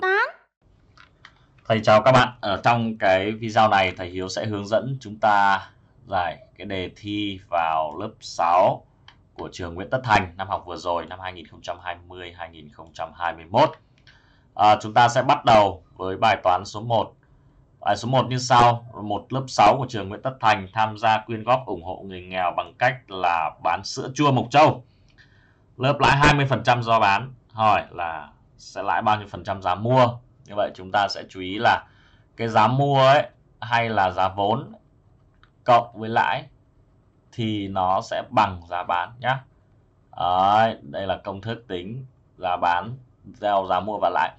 tán. Thầy chào các bạn. Ở trong cái video này thầy Hiếu sẽ hướng dẫn chúng ta giải cái đề thi vào lớp 6 của trường Nguyễn Tất Thành năm học vừa rồi năm 2020 2021. À, chúng ta sẽ bắt đầu với bài toán số 1. Bài số 1 như sau, một lớp 6 của trường Nguyễn Tất Thành tham gia quyên góp ủng hộ người nghèo bằng cách là bán sữa chua Mộc Châu. Lớp lãi 20% do bán. Hỏi là sẽ lãi bao nhiêu phần trăm giá mua như vậy chúng ta sẽ chú ý là cái giá mua ấy hay là giá vốn cộng với lãi thì nó sẽ bằng giá bán nhá. Đấy, đây là công thức tính giá bán theo giá mua và lãi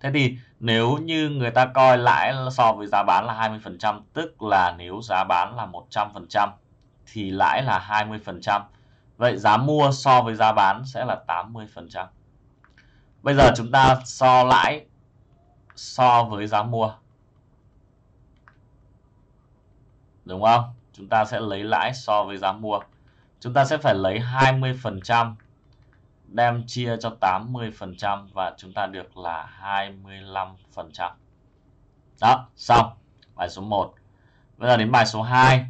thế thì nếu như người ta coi lãi so với giá bán là 20% tức là nếu giá bán là 100% thì lãi là 20% vậy giá mua so với giá bán sẽ là 80% Bây giờ chúng ta so lãi so với giá mua. Đúng không? Chúng ta sẽ lấy lãi so với giá mua. Chúng ta sẽ phải lấy 20% đem chia cho 80% và chúng ta được là 25%. Đó, xong. Bài số 1. Bây giờ đến bài số 2.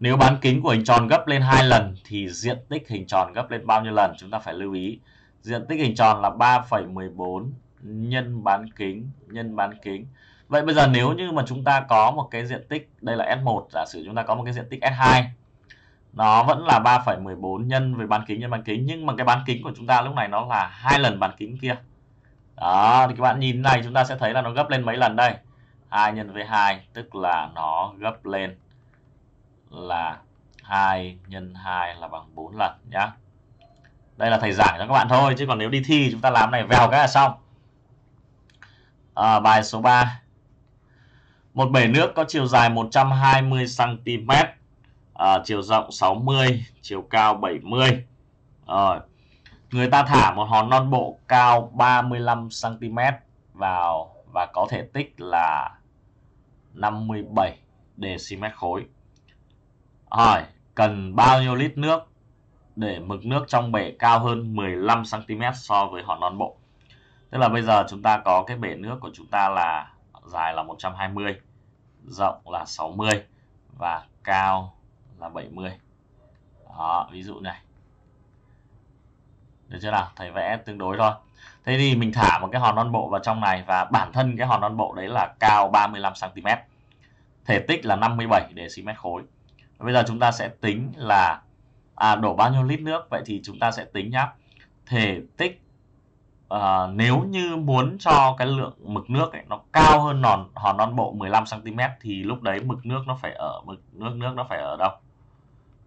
Nếu bán kính của hình tròn gấp lên 2 lần thì diện tích hình tròn gấp lên bao nhiêu lần chúng ta phải lưu ý diện tích hình tròn là 3,14 nhân bán kính nhân bán kính vậy bây giờ nếu như mà chúng ta có một cái diện tích đây là S1 giả sử chúng ta có một cái diện tích S2 nó vẫn là 3,14 nhân với bán kính nhân bán kính nhưng mà cái bán kính của chúng ta lúc này nó là hai lần bán kính kia đó thì các bạn nhìn này chúng ta sẽ thấy là nó gấp lên mấy lần đây 2 nhân với 2 tức là nó gấp lên là 2 nhân 2 là bằng 4 lần nhá đây là thầy giảng cho các bạn thôi chứ còn nếu đi thi chúng ta làm này vèo cái là xong à, bài số 3 một bể nước có chiều dài 120 cm à, chiều rộng 60 chiều cao 70 rồi người ta thả một hòn non bộ cao 35 cm vào và có thể tích là 57 dm khối. Hỏi cần bao nhiêu lít nước để mực nước trong bể cao hơn 15cm so với hòn non bộ. Tức là bây giờ chúng ta có cái bể nước của chúng ta là dài là 120, rộng là 60 và cao là 70. Đó, ví dụ này. Được chưa nào? Thầy vẽ tương đối thôi. Thế thì mình thả một cái hòn non bộ vào trong này và bản thân cái hòn non bộ đấy là cao 35cm. Thể tích là 57 dm khối. Bây giờ chúng ta sẽ tính là à, đổ bao nhiêu lít nước vậy thì chúng ta sẽ tính nhá thể tích à, nếu như muốn cho cái lượng mực nước ấy, nó cao hơn nòn hòn non bộ 15 cm thì lúc đấy mực nước nó phải ở mực nước nước nó phải ở đâu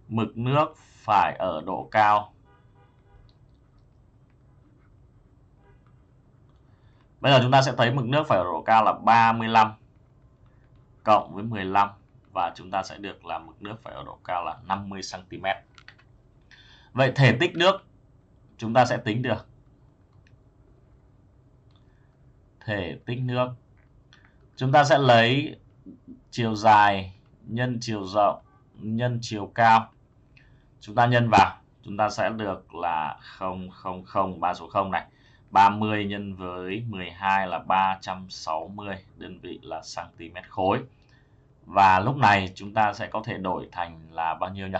mực nước phải ở độ cao Bây giờ chúng ta sẽ thấy mực nước phải ở độ cao là 35 cộng với 15 và chúng ta sẽ được là mực nước phải ở độ cao là 50 cm. Vậy thể tích nước chúng ta sẽ tính được. Thể tích nước. Chúng ta sẽ lấy chiều dài nhân chiều rộng nhân chiều cao. Chúng ta nhân vào, chúng ta sẽ được là 000 3 số 0 này. 30 nhân với 12 là 360, đơn vị là cm khối. Và lúc này chúng ta sẽ có thể đổi thành là bao nhiêu nhỉ?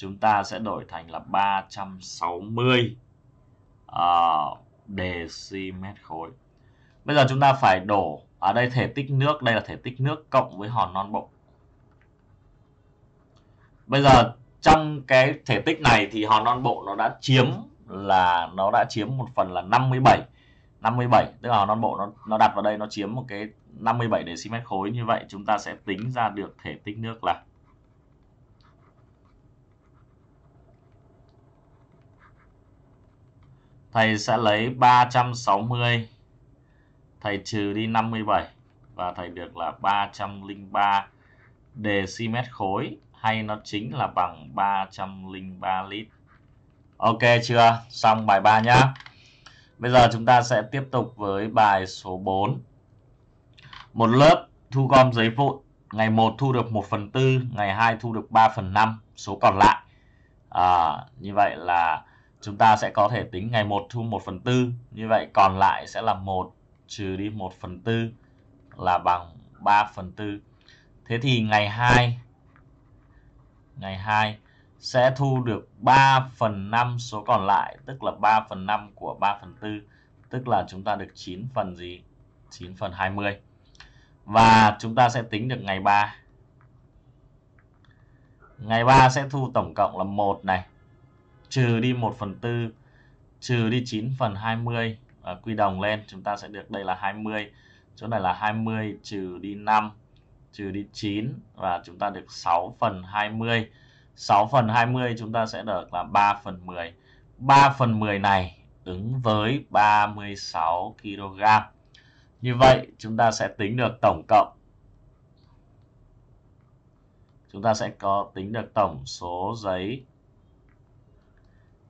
chúng ta sẽ đổi thành là 360 uh, ờ, decimet khối. Bây giờ chúng ta phải đổ ở đây thể tích nước, đây là thể tích nước cộng với hòn non bộ. Bây giờ trong cái thể tích này thì hòn non bộ nó đã chiếm là nó đã chiếm một phần là 57 57 tức là hòn non bộ nó nó đặt vào đây nó chiếm một cái 57 decimet khối như vậy chúng ta sẽ tính ra được thể tích nước là thầy sẽ lấy 360 thầy trừ đi 57 và thầy được là 303 decimet khối hay nó chính là bằng 303 lít. Ok chưa? Xong bài 3 nhá. Bây giờ chúng ta sẽ tiếp tục với bài số 4. Một lớp thu gom giấy vụn, ngày 1 thu được 1 phần 4, ngày 2 thu được 3 phần 5, số còn lại. À, như vậy là chúng ta sẽ có thể tính ngày 1 thu 1 phần 4 như vậy còn lại sẽ là 1 trừ đi 1 phần 4 là bằng 3 phần 4 thế thì ngày 2 ngày 2 sẽ thu được 3 phần 5 số còn lại tức là 3 phần 5 của 3 phần 4 tức là chúng ta được 9 phần gì 9 phần 20 và chúng ta sẽ tính được ngày 3 ngày 3 sẽ thu tổng cộng là 1 này trừ đi 1 phần 4 trừ đi 9 phần 20 à, quy đồng lên chúng ta sẽ được đây là 20 chỗ này là 20 trừ đi 5 trừ đi 9 và chúng ta được 6 phần 20 6 phần 20 chúng ta sẽ được là 3 phần 10 3 phần 10 này ứng với 36 kg như vậy chúng ta sẽ tính được tổng cộng chúng ta sẽ có tính được tổng số giấy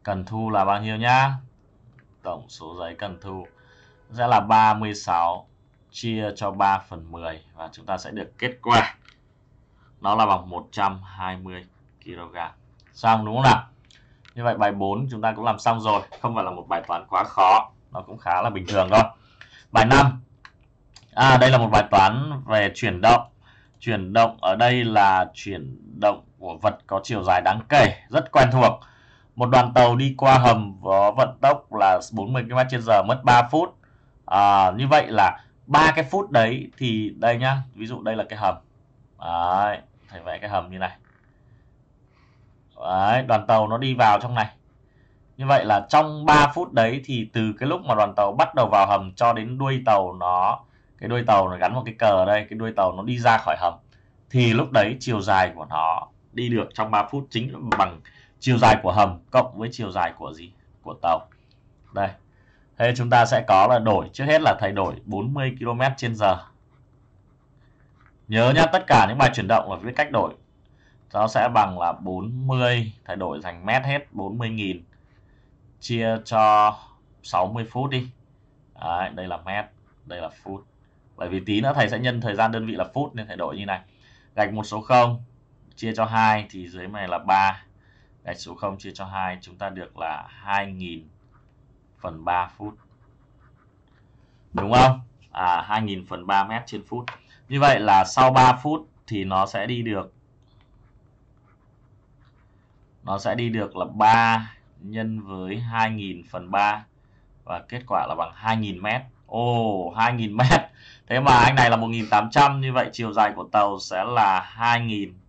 cần thu là bao nhiêu nhá tổng số giấy cần thu sẽ là 36 chia cho 3 phần 10 và chúng ta sẽ được kết quả nó là bằng 120 kg xong đúng không nào như vậy bài 4 chúng ta cũng làm xong rồi không phải là một bài toán quá khó nó cũng khá là bình thường thôi bài 5 à, đây là một bài toán về chuyển động chuyển động ở đây là chuyển động của vật có chiều dài đáng kể rất quen thuộc một đoàn tàu đi qua hầm có vận tốc là 40 km/h mất 3 phút à, như vậy là ba cái phút đấy thì đây nhá ví dụ đây là cái hầm đấy, thầy vẽ cái hầm như này đấy, đoàn tàu nó đi vào trong này như vậy là trong 3 phút đấy thì từ cái lúc mà đoàn tàu bắt đầu vào hầm cho đến đuôi tàu nó cái đuôi tàu nó gắn một cái cờ ở đây cái đuôi tàu nó đi ra khỏi hầm thì lúc đấy chiều dài của nó đi được trong 3 phút chính bằng chiều dài của hầm cộng với chiều dài của gì của tàu đây thế chúng ta sẽ có là đổi trước hết là thay đổi 40 km trên giờ nhớ nhá tất cả những bài chuyển động ở viết cách đổi nó sẽ bằng là 40 thay đổi thành mét hết 40.000 chia cho 60 phút đi Đấy, đây là mét đây là phút bởi vì tí nữa thầy sẽ nhân thời gian đơn vị là phút nên thay đổi như này gạch một số 0 chia cho 2 thì dưới này là 3 gạch số 0 chia cho 2 chúng ta được là 2000 phần 3 phút. Đúng không? À 2000 phần 3 mét trên phút. Như vậy là sau 3 phút thì nó sẽ đi được nó sẽ đi được là 3 nhân với 2000 phần 3 và kết quả là bằng 2000 mét. Ồ, oh, 2000 mét. Thế mà anh này là 1800 như vậy chiều dài của tàu sẽ là 2000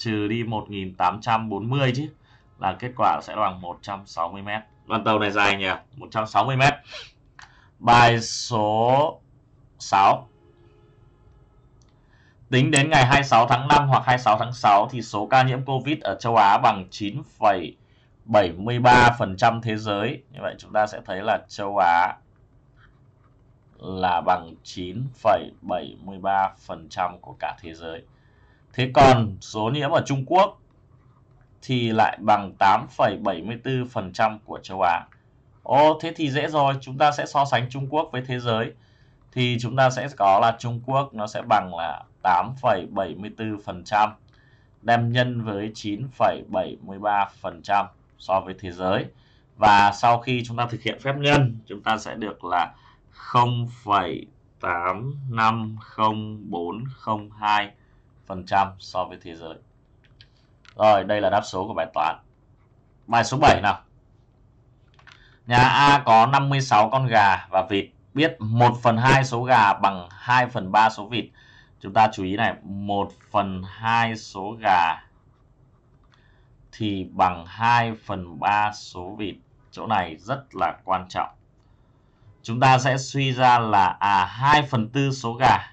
trừ đi 1840 chứ là kết quả sẽ bằng 160 m. Con tàu này dài nhỉ? 160 m. Bài số 6. Tính đến ngày 26 tháng 5 hoặc 26 tháng 6 thì số ca nhiễm Covid ở châu Á bằng 9,73% thế giới. Như vậy chúng ta sẽ thấy là châu Á là bằng 9,73% của cả thế giới. Thế còn số nhiễm ở Trung Quốc thì lại bằng 8,74% của châu Á. ô thế thì dễ rồi. Chúng ta sẽ so sánh Trung Quốc với thế giới. Thì chúng ta sẽ có là Trung Quốc nó sẽ bằng là 8,74%. Đem nhân với 9,73% so với thế giới. Và sau khi chúng ta thực hiện phép nhân, chúng ta sẽ được là 0,850402 so với thế giới. Rồi, đây là đáp số của bài toán. Bài số 7 nào. Nhà A có 56 con gà và vịt. Biết 1 phần 2 số gà bằng 2 phần 3 số vịt. Chúng ta chú ý này, 1 phần 2 số gà thì bằng 2 phần 3 số vịt. Chỗ này rất là quan trọng. Chúng ta sẽ suy ra là à 2 phần 4 số gà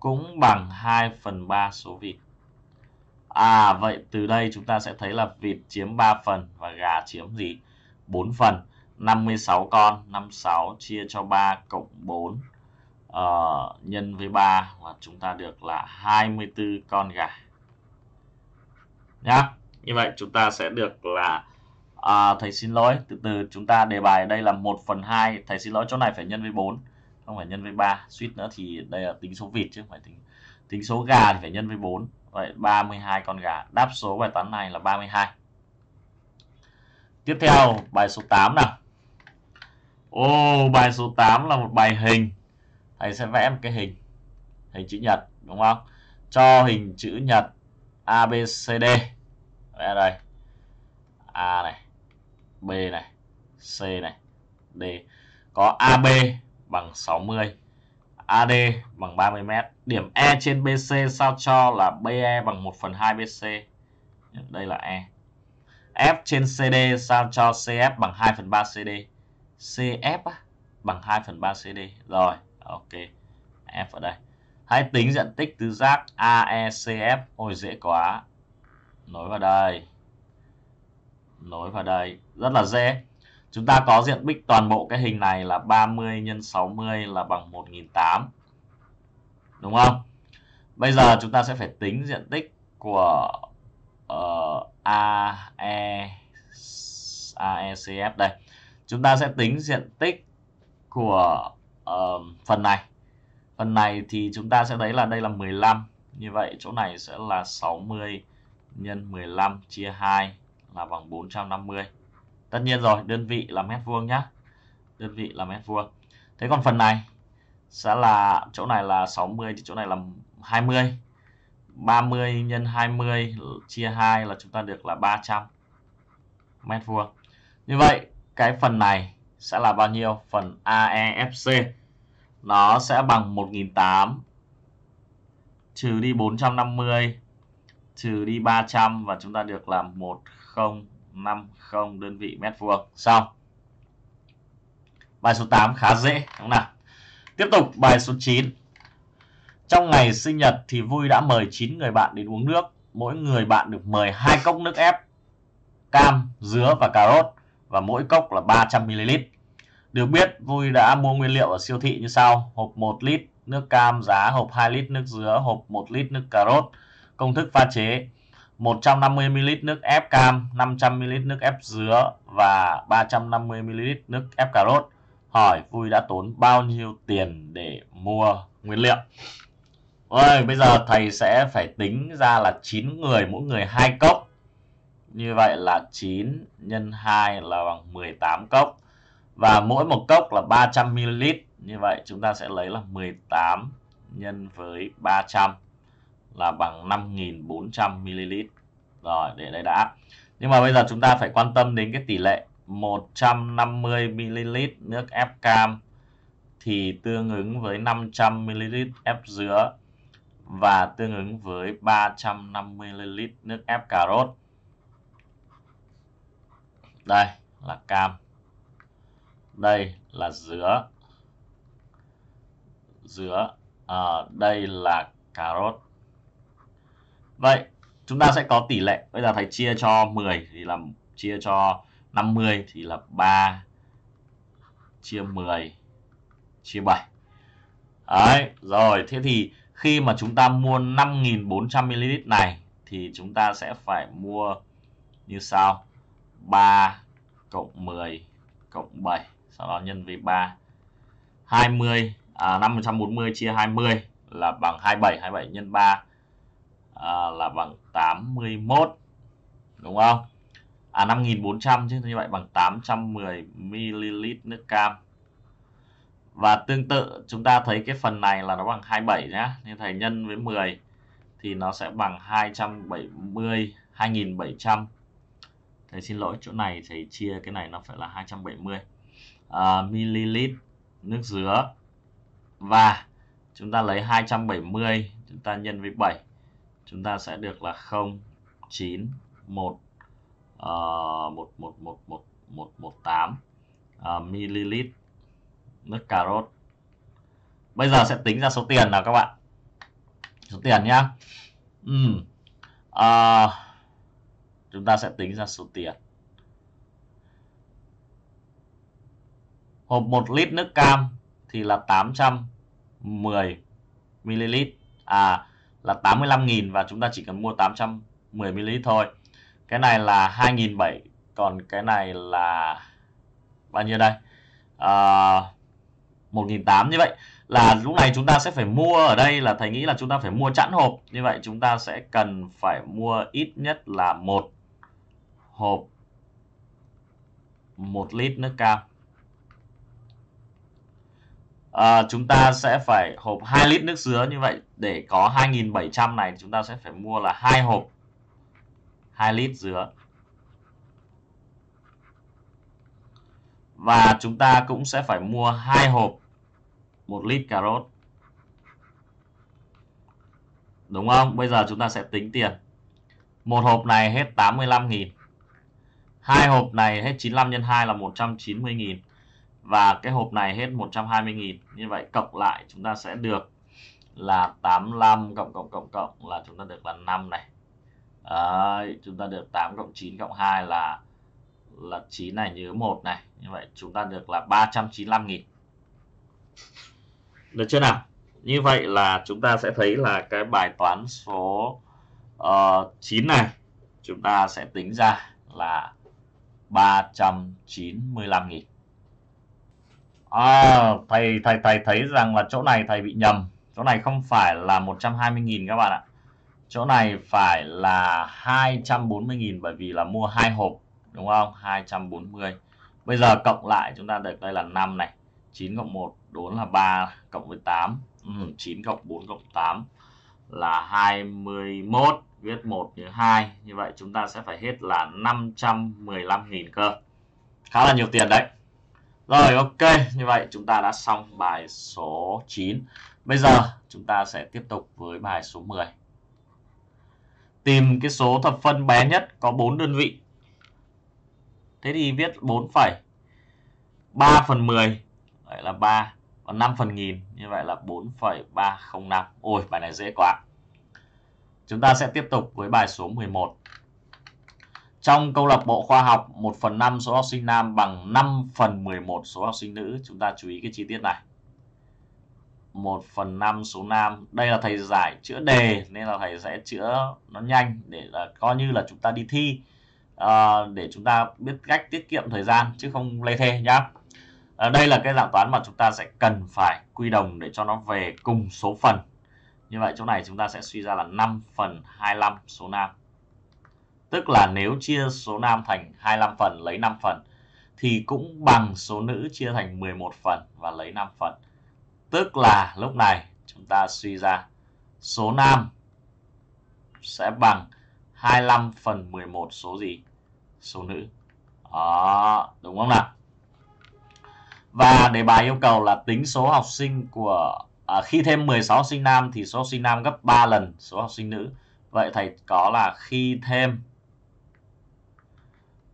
cũng bằng 2 phần 3 số vịt. À vậy từ đây chúng ta sẽ thấy là vịt chiếm 3 phần và gà chiếm gì? 4 phần. 56 con, 56 chia cho 3 cộng 4 uh, ờ, nhân với 3 là chúng ta được là 24 con gà. Nhá. Như vậy chúng ta sẽ được là à, thầy xin lỗi, từ từ chúng ta đề bài đây là 1 phần 2, thầy xin lỗi chỗ này phải nhân với 4 không phải nhân với 3 suýt nữa thì đây là tính số vịt chứ không phải tính tính số gà thì phải nhân với 4 vậy 32 con gà đáp số bài toán này là 32 tiếp theo bài số 8 nào ô bài số 8 là một bài hình thầy sẽ vẽ một cái hình hình chữ nhật đúng không cho hình chữ nhật ABCD vẽ đây A này B này C này D có AB bằng 60 AD bằng 30m điểm E trên BC sao cho là BE bằng 1 phần 2 BC đây là E F trên CD sao cho CF bằng 2 phần 3 CD CF bằng 2 phần 3 CD rồi ok F ở đây hãy tính diện tích tứ giác AECF ôi dễ quá nối vào đây nối vào đây rất là dễ Chúng ta có diện tích toàn bộ cái hình này là 30 x 60 là bằng 1008. Đúng không? Bây giờ chúng ta sẽ phải tính diện tích của uh, ờ, AE AECF đây. Chúng ta sẽ tính diện tích của uh, phần này. Phần này thì chúng ta sẽ thấy là đây là 15. Như vậy chỗ này sẽ là 60 nhân 15 chia 2 là bằng 450 tất nhiên rồi đơn vị là mét vuông nhá đơn vị là mét vuông thế còn phần này sẽ là chỗ này là 60 chỗ này là 20 30 nhân 20 chia 2 là chúng ta được là 300 mét vuông như vậy cái phần này sẽ là bao nhiêu phần AEFC nó sẽ bằng 1.800 trừ đi 450 trừ đi 300 và chúng ta được là 10 150 đơn vị mét vuông xong bài số 8 khá dễ đúng nào tiếp tục bài số 9 trong ngày sinh nhật thì vui đã mời 9 người bạn đến uống nước mỗi người bạn được mời hai cốc nước ép cam dứa và cà rốt và mỗi cốc là 300 ml được biết vui đã mua nguyên liệu ở siêu thị như sau hộp 1 lít nước cam giá hộp 2 lít nước dứa hộp 1 lít nước cà rốt công thức pha chế 150ml nước ép cam, 500ml nước ép dứa và 350ml nước ép cà rốt. Hỏi Vui đã tốn bao nhiêu tiền để mua nguyên liệu? Ôi, bây giờ thầy sẽ phải tính ra là 9 người, mỗi người 2 cốc. Như vậy là 9 nhân 2 là bằng 18 cốc. Và mỗi một cốc là 300ml. Như vậy chúng ta sẽ lấy là 18 nhân với 300 là bằng 5.400ml rồi để đây đã nhưng mà bây giờ chúng ta phải quan tâm đến cái tỷ lệ 150ml nước ép cam thì tương ứng với 500ml ép dứa và tương ứng với 350ml nước ép cà rốt. Đây là cam. Đây là dứa. Dứa. À, đây là cà rốt. Vậy chúng ta sẽ có tỷ lệ bây giờ thầy chia cho 10 thì là chia cho 50 thì là 3 chia 10 chia 7. Đấy, rồi thế thì khi mà chúng ta mua 5400 ml này thì chúng ta sẽ phải mua như sau. 3 cộng 10 cộng 7 sau đó nhân với 3 20 à, 540 chia 20 là bằng 27 27 nhân 3 à, là bằng 81 đúng không à 5400 chứ như vậy bằng 810 ml nước cam và tương tự chúng ta thấy cái phần này là nó bằng 27 nhá nên thầy nhân với 10 thì nó sẽ bằng 270 2700 thầy xin lỗi chỗ này thầy chia cái này nó phải là 270 à, ml nước dứa và chúng ta lấy 270 chúng ta nhân với 7 chúng ta sẽ được là 0 9 1 uh, 1 1 1 1 1 1 8 uh, ml nước cà rốt. Bây giờ sẽ tính ra số tiền nào các bạn. Số tiền nhá. Uhm. Uh, chúng ta sẽ tính ra số tiền. Hộp 1 lít nước cam thì là 810 ml. À là 85.000 và chúng ta chỉ cần mua 810 ml thôi. Cái này là 2.700 còn cái này là bao nhiêu đây? À, 1.800 như vậy là lúc này chúng ta sẽ phải mua ở đây là thầy nghĩ là chúng ta phải mua chẵn hộp như vậy chúng ta sẽ cần phải mua ít nhất là một hộp một lít nước cam à, chúng ta sẽ phải hộp 2 lít nước dứa như vậy để có 2.700 này chúng ta sẽ phải mua là hai hộp 2 lít dứa và chúng ta cũng sẽ phải mua hai hộp một lít cà rốt đúng không bây giờ chúng ta sẽ tính tiền một hộp này hết 85.000 hai hộp này hết 95 nhân 2 là 190.000 và cái hộp này hết 120.000 như vậy cộng lại chúng ta sẽ được là 85 cộng cộng cộng cộng là chúng ta được là 5 này Đấy, chúng ta được 8 cộng 9 cộng 2 là là 9 này nhớ 1 này như vậy chúng ta được là 395.000 được chưa nào như vậy là chúng ta sẽ thấy là cái bài toán số uh, ờ, 9 này chúng ta sẽ tính ra là 395.000 À, thầy thầy thầy thấy rằng là chỗ này thầy bị nhầm. Chỗ này không phải là 120.000 các bạn ạ. Chỗ này phải là 240.000 bởi vì là mua hai hộp đúng không? 240. Bây giờ cộng lại chúng ta được đây là 5 này. 9 cộng 1 4 là 3 cộng với 8. Ừ, 9 cộng 4 cộng 8 là 21 viết 1 nhớ 2 như vậy chúng ta sẽ phải hết là 515.000 cơ khá là nhiều tiền đấy rồi ok, như vậy chúng ta đã xong bài số 9. Bây giờ chúng ta sẽ tiếp tục với bài số 10. Tìm cái số thập phân bé nhất có 4 đơn vị. Thế thì viết 4 phẩy 3 phần 10 Vậy là 3 Còn 5 phần nghìn Như vậy là 4,305 Ôi bài này dễ quá Chúng ta sẽ tiếp tục với bài số 11 trong câu lạc bộ khoa học 1 phần 5 số học sinh nam bằng 5 phần 11 số học sinh nữ. Chúng ta chú ý cái chi tiết này. 1 phần 5 số nam. Đây là thầy giải chữa đề nên là thầy sẽ chữa nó nhanh để là coi như là chúng ta đi thi. À, để chúng ta biết cách tiết kiệm thời gian chứ không lê thê nhá. À, đây là cái dạng toán mà chúng ta sẽ cần phải quy đồng để cho nó về cùng số phần. Như vậy chỗ này chúng ta sẽ suy ra là 5 phần 25 số nam. Tức là nếu chia số nam thành 25 phần lấy 5 phần thì cũng bằng số nữ chia thành 11 phần và lấy 5 phần. Tức là lúc này chúng ta suy ra số nam sẽ bằng 25 phần 11 số gì? Số nữ. Đó, đúng không nào? Và đề bài yêu cầu là tính số học sinh của à, khi thêm 16 học sinh nam thì số học sinh nam gấp 3 lần số học sinh nữ. Vậy thầy có là khi thêm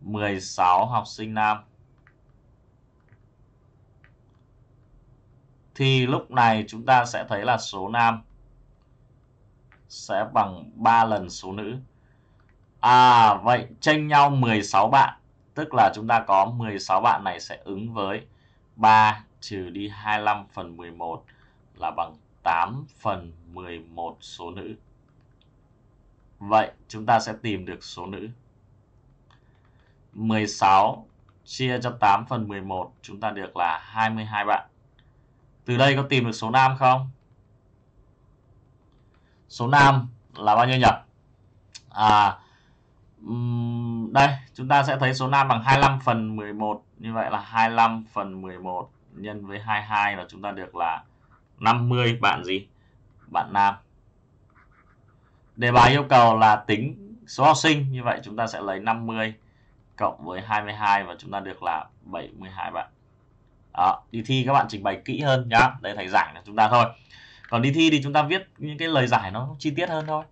16 học sinh nam. Thì lúc này chúng ta sẽ thấy là số nam sẽ bằng 3 lần số nữ. À vậy tranh nhau 16 bạn, tức là chúng ta có 16 bạn này sẽ ứng với 3 trừ đi 25 phần 11 là bằng 8 phần 11 số nữ. Vậy chúng ta sẽ tìm được số nữ. 16 chia cho 8 phần 11 chúng ta được là 22 bạn. Từ đây có tìm được số nam không? Số nam là bao nhiêu nhỉ? À, đây chúng ta sẽ thấy số nam bằng 25 phần 11 như vậy là 25 phần 11 nhân với 22 là chúng ta được là 50 bạn gì? Bạn nam. Đề bài yêu cầu là tính số học sinh như vậy chúng ta sẽ lấy 50 cộng với 22 và chúng ta được là 72 bạn đó, đi thi các bạn trình bày kỹ hơn nhá đây thầy giảng là chúng ta thôi còn đi thi thì chúng ta viết những cái lời giải nó chi tiết hơn thôi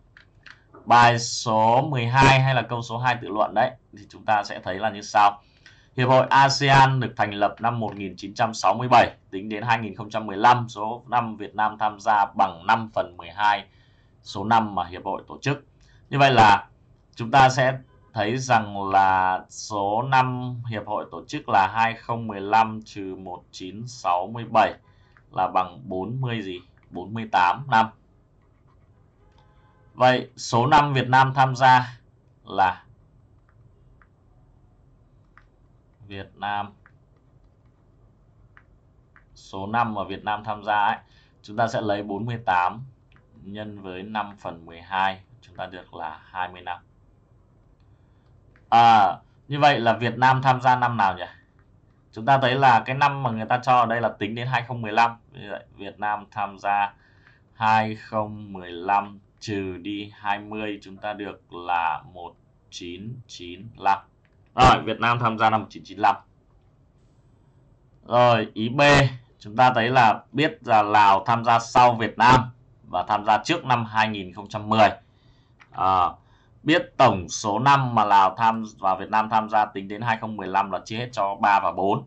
bài số 12 hay là câu số 2 tự luận đấy thì chúng ta sẽ thấy là như sau Hiệp hội ASEAN được thành lập năm 1967 tính đến 2015 số năm Việt Nam tham gia bằng 5 phần 12 số năm mà hiệp hội tổ chức như vậy là chúng ta sẽ thấy rằng là số năm hiệp hội tổ chức là 2015 trừ 1967 là bằng 40 gì? 48 năm. Vậy số năm Việt Nam tham gia là Việt Nam số năm mà Việt Nam tham gia ấy, chúng ta sẽ lấy 48 nhân với 5 phần 12 chúng ta được là 20 năm à, như vậy là Việt Nam tham gia năm nào nhỉ chúng ta thấy là cái năm mà người ta cho ở đây là tính đến 2015 Việt Nam tham gia 2015 trừ đi 20 chúng ta được là 1995 rồi Việt Nam tham gia năm 1995 rồi ý B chúng ta thấy là biết là Lào tham gia sau Việt Nam và tham gia trước năm 2010 à, biết tổng số năm mà Lào tham và Việt Nam tham gia tính đến 2015 là chia hết cho 3 và 4.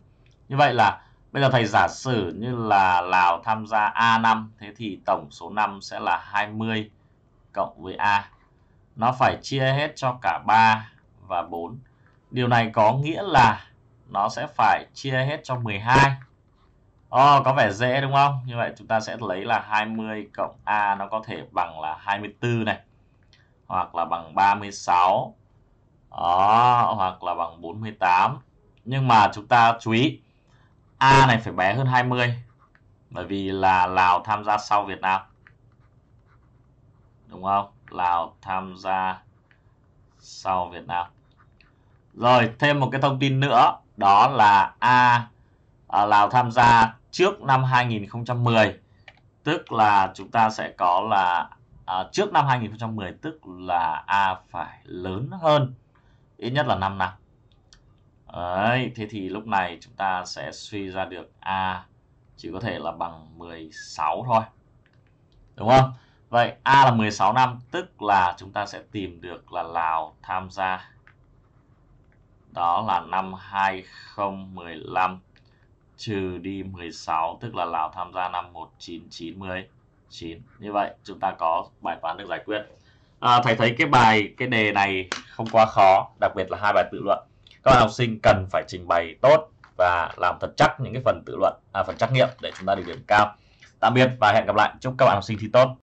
Như vậy là bây giờ thầy giả sử như là Lào tham gia A năm thế thì tổng số năm sẽ là 20 cộng với A. Nó phải chia hết cho cả 3 và 4. Điều này có nghĩa là nó sẽ phải chia hết cho 12. Ồ, oh, có vẻ dễ đúng không? Như vậy chúng ta sẽ lấy là 20 cộng A nó có thể bằng là 24 này hoặc là bằng 36 đó, hoặc là bằng 48 nhưng mà chúng ta chú ý A này phải bé hơn 20 bởi vì là Lào tham gia sau Việt Nam đúng không Lào tham gia sau Việt Nam rồi thêm một cái thông tin nữa đó là A à, Lào tham gia trước năm 2010 tức là chúng ta sẽ có là à, trước năm 2010 tức là A phải lớn hơn ít nhất là 5 năm. Đấy, thế thì lúc này chúng ta sẽ suy ra được A chỉ có thể là bằng 16 thôi. Đúng không? Vậy A là 16 năm tức là chúng ta sẽ tìm được là Lào tham gia. Đó là năm 2015 trừ đi 16 tức là Lào tham gia năm 1990. 9 như vậy chúng ta có bài toán được giải quyết à, thầy thấy cái bài cái đề này không quá khó đặc biệt là hai bài tự luận các bạn học sinh cần phải trình bày tốt và làm thật chắc những cái phần tự luận à, phần trắc nghiệm để chúng ta được điểm cao tạm biệt và hẹn gặp lại chúc các bạn học sinh thi tốt